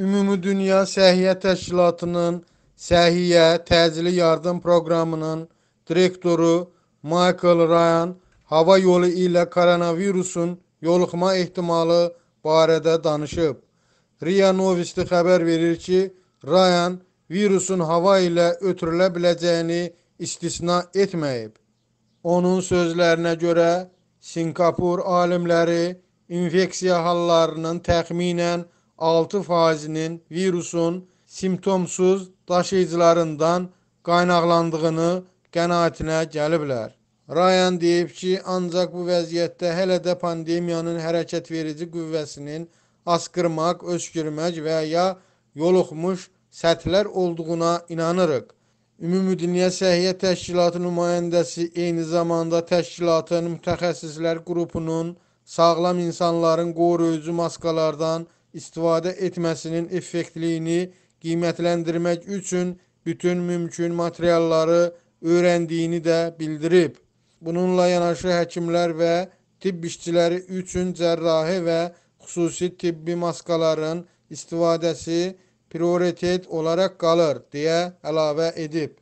Ümumdünya Səhiyyə Təşkilatının Səhiyyə Təcili Yardım Proqramının direktoru Michael Ryan hava yolu ilə koronavirusun yoluxma ehtimalı barədə danışıb. Ria Novisti xəbər verir ki, Ryan virusun hava ilə ötürülə biləcəyini istisna etməyib. Onun sözlərinə görə Singapur alimləri infeksiya hallarının təxminən altı faizinin virusun simptomsuz daşıyıcılarından qaynaqlandığını qənaətinə gəliblər. Ryan deyib ki, ancaq bu vəziyyətdə hələ də pandemiyanın hərəkət verici qüvvəsinin asqırmaq, öskürmək və ya yoluxmuş səthlər olduğuna inanırıq. Ümumdünya Səhiyyə Təşkilatı nümayəndəsi eyni zamanda təşkilatın mütəxəssislər qrupunun sağlam insanların qoruyucu maskalardan istifadə etməsinin effektliyini qiymətləndirmək üçün bütün mümkün materialları öyrəndiyini də bildirib. Bununla yanaşı həkimlər və tibb işçiləri üçün cərrahi və xüsusi tibbi maskaların istifadəsi prioritet olaraq qalır deyə əlavə edib.